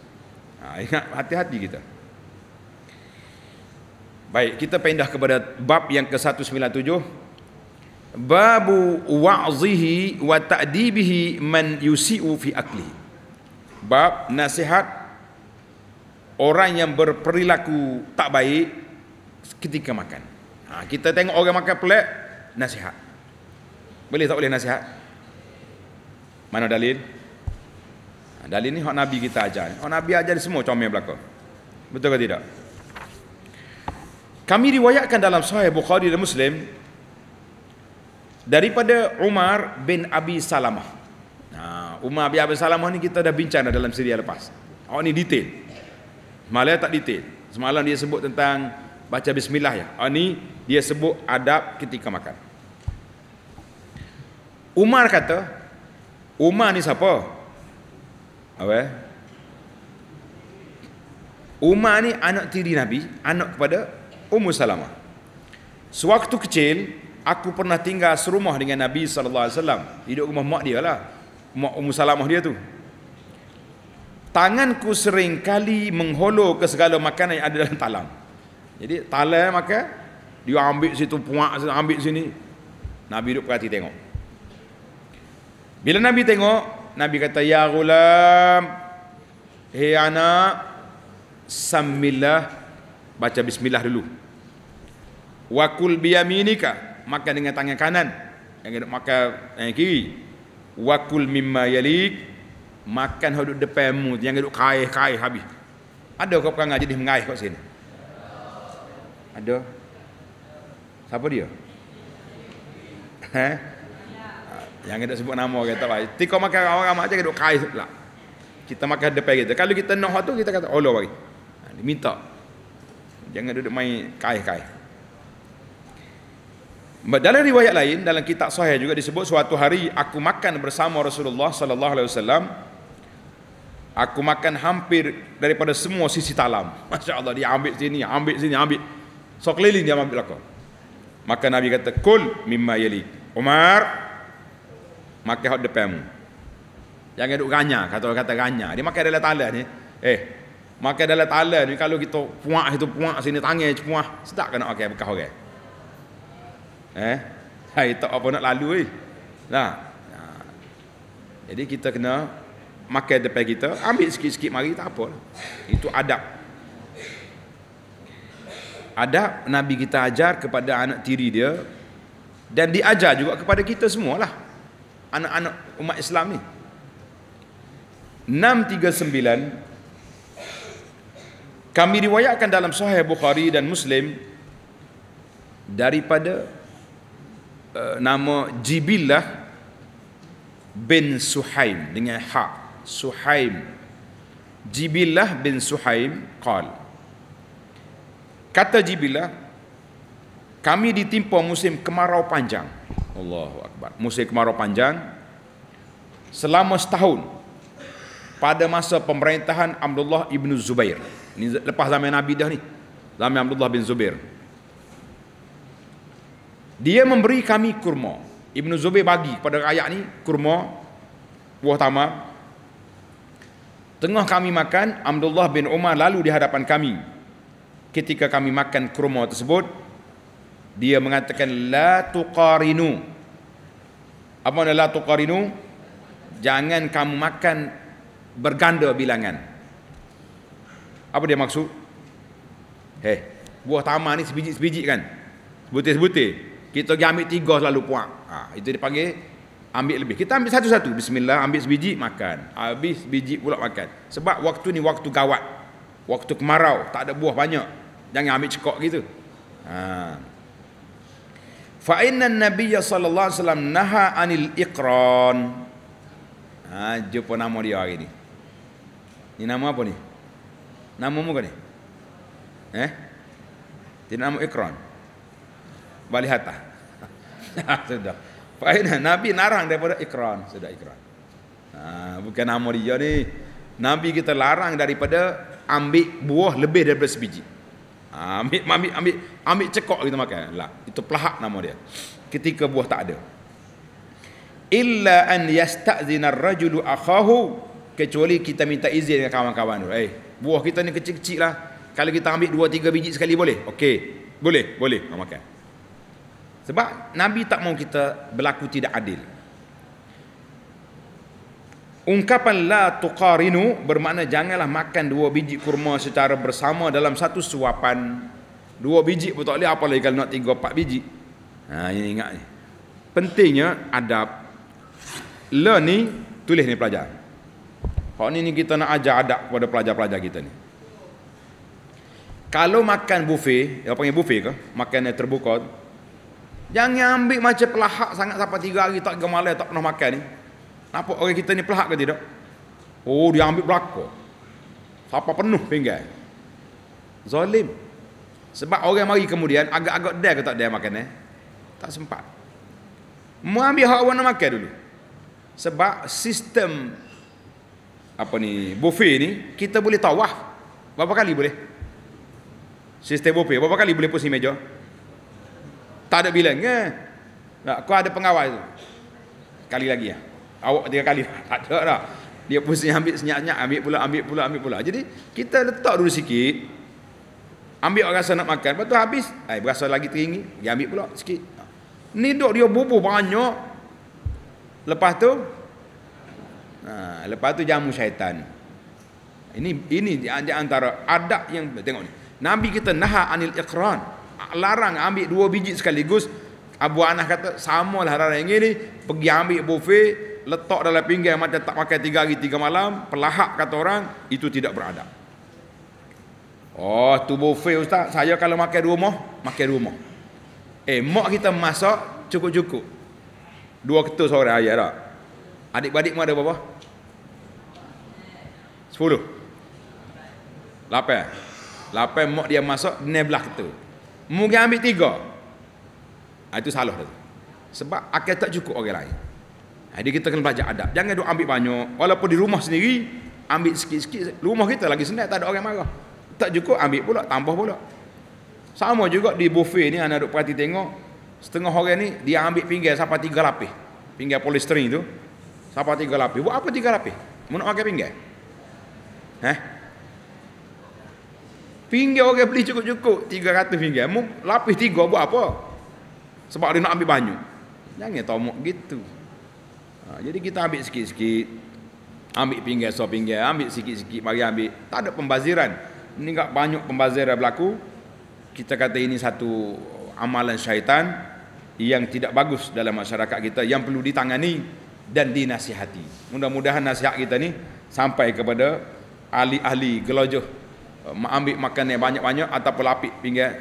Ha, ingat hati-hati kita. Baik kita pindah kepada bab yang ke-197. Babu wa'zihi wa ta'dibihi man yusi'u fi akli. Bab nasihat orang yang berperilaku tak baik ketika makan. Ha, kita tengok orang makan pelak nasihat. Boleh tak boleh nasihat? Mana dalil? Ha, dalil ni hak Nabi kita ajar. Hak Nabi ajar semua comel belakang. Betul ke tidak? Kami riwayatkan dalam sahih Bukhari dan Muslim daripada Umar bin Abi Salamah. Ha, Umar bin Abi Salamah ni kita dah bincang dah dalam siri lepas. Oh ni detail. Semalam tak detail. Semalam dia sebut tentang baca bismillah ya. Ini ah, dia sebut adab ketika makan. Umar kata, Umar ni siapa? Apa? Umar ni anak tiri Nabi, anak kepada Ummu Salamah. Sewaktu kecil, aku pernah tinggal serumah dengan Nabi sallallahu alaihi wasallam. Hidup rumah mak dia lah. Mak Ummu Salamah dia tu, tanganku sering kali mengholo ke segala makanan yang ada dalam talam. Jadi talam makan, dia ambil situ puak, ambil sini. Nabi duduk perhati tengok. Bila Nabi tengok, Nabi kata, Ya Rulam, Hei anak, Sammillah, baca bismillah dulu. Wakul biyaminika, makan dengan tangan kanan. Yang makan dengan kiri. Wakul mimma yalik, makan hodok depanmu yang hidup kais-kais habis. Ada kau perangai jadi mengais kat sini? Ada. Siapa dia? Ha? Yang kita sebut nama kata apa? Tika makan orang ramai aja hidup kais lah. Kita makan depan kita. Kalau kita nak tu kita kata Allah bagi. Ha, dia minta. Jangan duduk main kais-kais. Dalam riwayat lain dalam kitab sahih juga disebut suatu hari aku makan bersama Rasulullah sallallahu alaihi wasallam Aku makan hampir daripada semua sisi talam. Masya Allah dia ambil sini, ambil sini, ambil. So keliling dia ambil aku. Maka Nabi kata, Kul mimma yali. Umar, makan hot depanmu. Jangan duduk ganya, kata kata ganya. Dia makan dalam talam ni. Eh, makan dalam talam ni kalau kita puak itu puak sini tangan je puak. Sedap kena okay, bekas orang. Okay. Eh, saya tak apa nak lalu eh. nah. Jadi kita kena makan depan kita, ambil sikit-sikit mari tak apa. Itu adab. Adab Nabi kita ajar kepada anak tiri dia dan diajar juga kepada kita semua lah, Anak-anak umat Islam ni. 639 Kami riwayatkan dalam Sahih Bukhari dan Muslim daripada uh, nama Jibillah bin Suhaim dengan hak Suhaim Jibillah bin Suhaim qal Kata Jibillah kami ditimpa musim kemarau panjang. Allahu akbar. Musim kemarau panjang selama setahun pada masa pemerintahan Abdullah ibn Zubair. Ini lepas zaman Nabi dah ni. Zaman Abdullah bin Zubair. Dia memberi kami kurma. Ibn Zubair bagi pada rakyat ni kurma buah tamar Tengah kami makan, Abdullah bin Umar lalu di hadapan kami. Ketika kami makan kurma tersebut, dia mengatakan la tuqarinu. Apa makna la tuqarinu? Jangan kamu makan berganda bilangan. Apa dia maksud? Heh, buah tamar ni sebiji-sebiji kan. Sebutir-sebutir. Kita pergi ambil tiga selalu puak. Ha, itu dipanggil ambil lebih. Kita ambil satu-satu. Bismillah, ambil sebiji makan. Habis biji pula makan. Sebab waktu ni waktu gawat. Waktu kemarau, tak ada buah banyak. Jangan ambil cekok gitu. Ha. Fa inna nabiyya sallallahu alaihi wasallam naha anil iqran. Ha, jumpa nama dia hari ni. Ni nama apa ni? Nama mu ni? Eh? Dia nama iqran. Balihata. Sudah. Faedah Nabi narang daripada ikran, sudah ikran. Ha, bukan nama dia ni. Nabi kita larang daripada ambil buah lebih daripada sebiji. Ha, ambil, ambil, ambil, ambil cekok kita makan. Lah, itu pelahak nama dia. Ketika buah tak ada. Illa an yasta'zina rajulu akhahu kecuali kita minta izin dengan kawan-kawan tu. Eh, buah kita ni kecil-kecil lah. Kalau kita ambil 2 3 biji sekali boleh? Okey. Boleh, boleh. Nak ha, makan. Sebab Nabi tak mau kita berlaku tidak adil. Ungkapan la tuqarinu bermakna janganlah makan dua biji kurma secara bersama dalam satu suapan. Dua biji pun tak boleh apa lagi kalau nak tiga empat biji. Ha ini ingat ni. Pentingnya adab. Le ni tulis ni pelajar. Hak ni ni kita nak ajar adab kepada pelajar-pelajar kita ni. Kalau makan buffet, apa panggil buffet ke? Makan yang terbuka Jangan ambil macam pelahak sangat sampai tiga hari tak gemalai, tak pernah makan ni. Nampak orang kita ni pelahak ke tidak? Oh, dia ambil belakang. Siapa penuh pinggan. Zalim. Sebab orang mari kemudian, agak-agak dah ke tak dia makan eh? Tak sempat. Mau ambil hak orang nak makan dulu. Sebab sistem apa ni buffet ni kita boleh tawaf berapa kali boleh sistem buffet berapa kali boleh pusing meja tak ada bilang eh. Ya. Lah, tak, kau ada pengawal tu. Kali lagi ya. Awak tiga kali. Tak ada dah. Dia pun ambil senyap-senyap, ambil pula, ambil pula, ambil pula. Jadi kita letak dulu sikit. Ambil orang rasa nak makan, lepas tu habis. Eh, berasa lagi teringin, dia ambil pula sikit. Ni dok dia bubuh banyak. Lepas tu ha, lepas tu jamu syaitan. Ini ini di antara adab yang tengok ni. Nabi kita nahar anil iqran larang ambil dua biji sekaligus Abu Anas kata sama lah larang yang ini pergi ambil buffet letak dalam pinggan macam tak pakai tiga hari tiga malam pelahap kata orang itu tidak beradab oh tu buffet ustaz saya kalau makan dua moh makan dua moh eh mak kita masak cukup-cukup dua ketul sore ayah tak adik-adik mana ada berapa sepuluh lapan lapan mak dia masak nebelah belah ketul Mungkin ambil tiga. Ah, itu salah dah. Sebab akal tak cukup orang lain. Jadi ah, kita kena belajar adab. Jangan duk ambil banyak. Walaupun di rumah sendiri, ambil sikit-sikit. Rumah kita lagi senang, tak ada orang marah. Tak cukup, ambil pula, tambah pula. Sama juga di buffet ni, anak duk perhati tengok. Setengah orang ni, dia ambil pinggir sapa tiga lapis. Pinggir polisterin tu. sapa tiga lapis. Buat apa tiga lapis? Mana makan pinggir? Eh? Pinggir orang beli cukup-cukup 300 pinggir. Mu lapis tiga buat apa? Sebab dia nak ambil banyak. Jangan tomok gitu. Ha, jadi kita ambil sikit-sikit. Ambil pinggir so pinggir, ambil sikit-sikit mari ambil. Tak ada pembaziran. Ini enggak banyak pembaziran berlaku. Kita kata ini satu amalan syaitan yang tidak bagus dalam masyarakat kita yang perlu ditangani dan dinasihati. Mudah-mudahan nasihat kita ni sampai kepada ahli-ahli gelojoh ambil makan yang banyak-banyak atau pelapik pinggan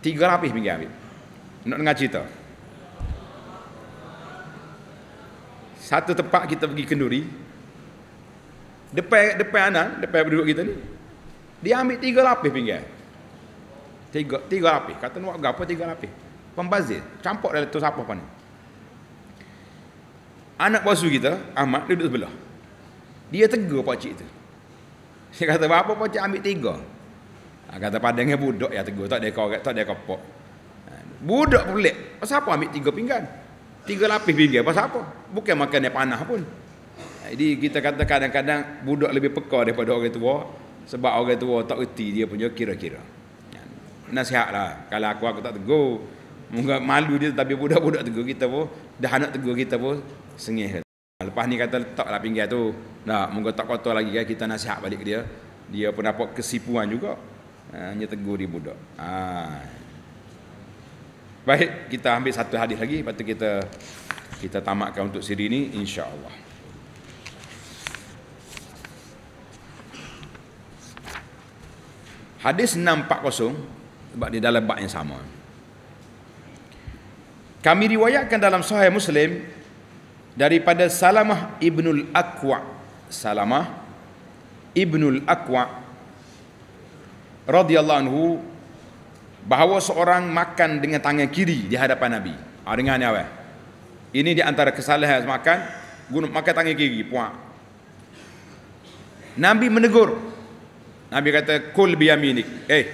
tiga lapis pinggan ambil nak dengar cerita satu tempat kita pergi kenduri depan depan anak depan duduk kita ni dia ambil tiga lapis pinggan tiga tiga lapis kata nak apa tiga lapis pembazir campur dalam tu siapa pun anak bosu kita Ahmad duduk sebelah dia tegur pak cik tu dia kata, apa pun cik ambil tiga. Ha, kata padangnya budak ya tegur tak dia korek tak dia kopok. Ha, budak pelik. Pasal apa ambil tiga pinggan? Tiga lapis pinggan pasal apa? Bukan makan dia panah pun. Ha, jadi kita kata kadang-kadang budak lebih peka daripada orang tua sebab orang tua tak reti dia punya kira-kira. Ha, nasihatlah kalau aku aku tak tegur. Mungkin malu dia tapi budak-budak tegur kita pun dah anak tegur kita pun sengih. Ah, lepas ni kata letaklah pinggan tu. Nah, moga tak kotor lagi kan kita nasihat balik dia. Dia pun dapat kesipuan juga. Hanya ah, tegur di budak. Ha. Baik, kita ambil satu hadis lagi. Lepas tu kita kita tamatkan untuk siri ni. Allah. Hadis 640 sebab di dalam bab yang sama. Kami riwayatkan dalam Sahih Muslim daripada Salamah ibnul Aqwa Salamah ibnul Aqwa radhiyallahu anhu bahawa seorang makan dengan tangan kiri di hadapan Nabi. Ha, dengar ni apa? Ini di antara kesalahan makan, guna makan tangan kiri. Puak. Nabi menegur. Nabi kata, Kul biyaminik. Eh,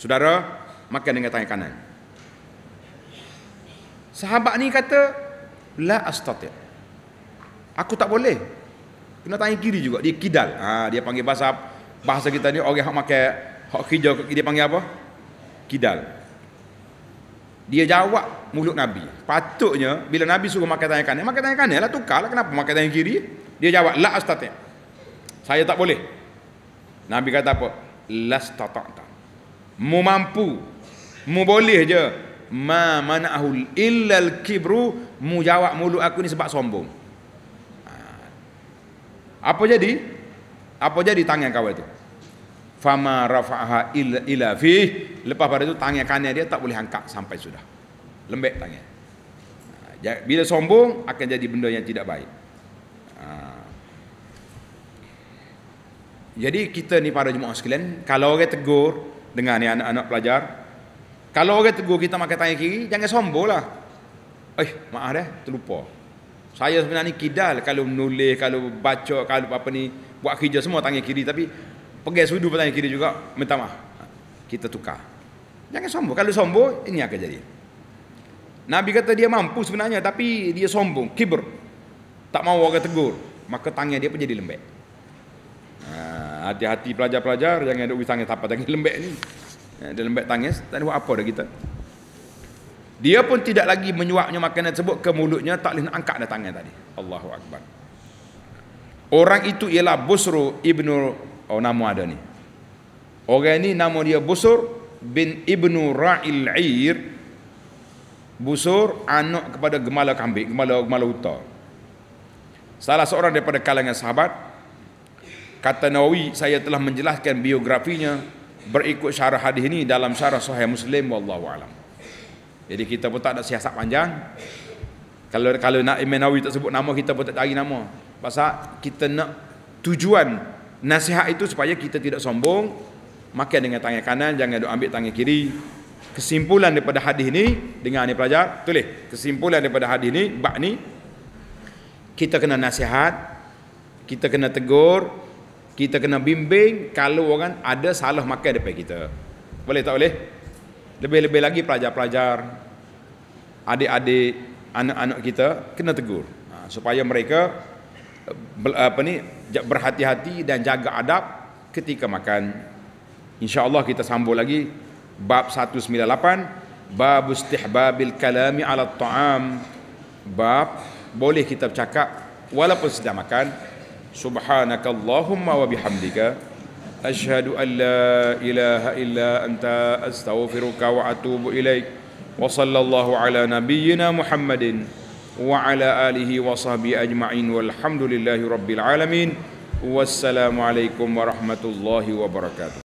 saudara, makan dengan tangan kanan. Sahabat ni kata, La astatik aku tak boleh kena tanya kiri juga dia kidal ha, dia panggil bahasa bahasa kita ni orang hak makan hak hijau. dia panggil apa kidal dia jawab mulut Nabi patutnya bila Nabi suruh makan tanya kanan makan tanya kanan lah tukarlah kenapa makan tanya kiri dia jawab la astati saya tak boleh Nabi kata apa la astata mu mampu mu boleh je ma mana'ahul illa al-kibru mu jawab mulut aku ni sebab sombong apa jadi? Apa jadi tangan kau itu? Fama rafa'aha ila fi Lepas pada itu tangan kanan dia tak boleh angkat sampai sudah Lembek tangan ha, Bila sombong akan jadi benda yang tidak baik ha. Jadi kita ni pada jemaah sekalian Kalau orang tegur dengan ni anak-anak pelajar Kalau orang tegur kita makan tangan kiri Jangan sombong lah Eh maaf dah terlupa saya sebenarnya ni kidal kalau menulis, kalau baca, kalau apa ni buat kerja semua tangan kiri tapi pergi sudu pun tangan kiri juga minta maaf. Kita tukar. Jangan sombong. Kalau sombong ini akan jadi. Nabi kata dia mampu sebenarnya tapi dia sombong, kibur. Tak mau orang tegur, maka tangan dia pun jadi lembek. Ha, hati-hati pelajar-pelajar jangan ada uis tangan tapak tangan lembek ni. Ha, dia lembek tangis, tak ada buat apa dah kita dia pun tidak lagi menyuapnya makanan tersebut ke mulutnya tak boleh nak angkat dah tangan tadi Allahu Akbar orang itu ialah Busru Ibnu oh nama ada ni orang ini nama dia Busur bin Ibnu Ra'il Ir Busur anak kepada gemala kambing gemala gemala unta salah seorang daripada kalangan sahabat kata Nawawi saya telah menjelaskan biografinya berikut syarah hadis ini dalam syarah Sahih Muslim wallahu alam jadi kita pun tak ada siasat panjang. Kalau kalau nak Imam tak sebut nama kita pun tak cari nama. Pasal kita nak tujuan nasihat itu supaya kita tidak sombong. Makan dengan tangan kanan, jangan duk ambil tangan kiri. Kesimpulan daripada hadis ini, dengan ni pelajar, tulis. Kesimpulan daripada hadis ini, bab ni kita kena nasihat, kita kena tegur, kita kena bimbing kalau orang ada salah makan depan kita. Boleh tak boleh? Lebih-lebih lagi pelajar-pelajar, adik-adik anak-anak kita kena tegur ha, supaya mereka eh, apa ni berhati-hati dan jaga adab ketika makan insyaallah kita sambung lagi bab 198 bab istihbabil kalami ala ta'am bab boleh kita bercakap walaupun sedang makan subhanakallahumma wa bihamdika ashhadu alla ilaha illa anta astaghfiruka wa atubu ilaika وصلى الله على نبينا محمد وعلى اله وصحبه اجمعين والحمد لله رب العالمين والسلام عليكم ورحمه الله وبركاته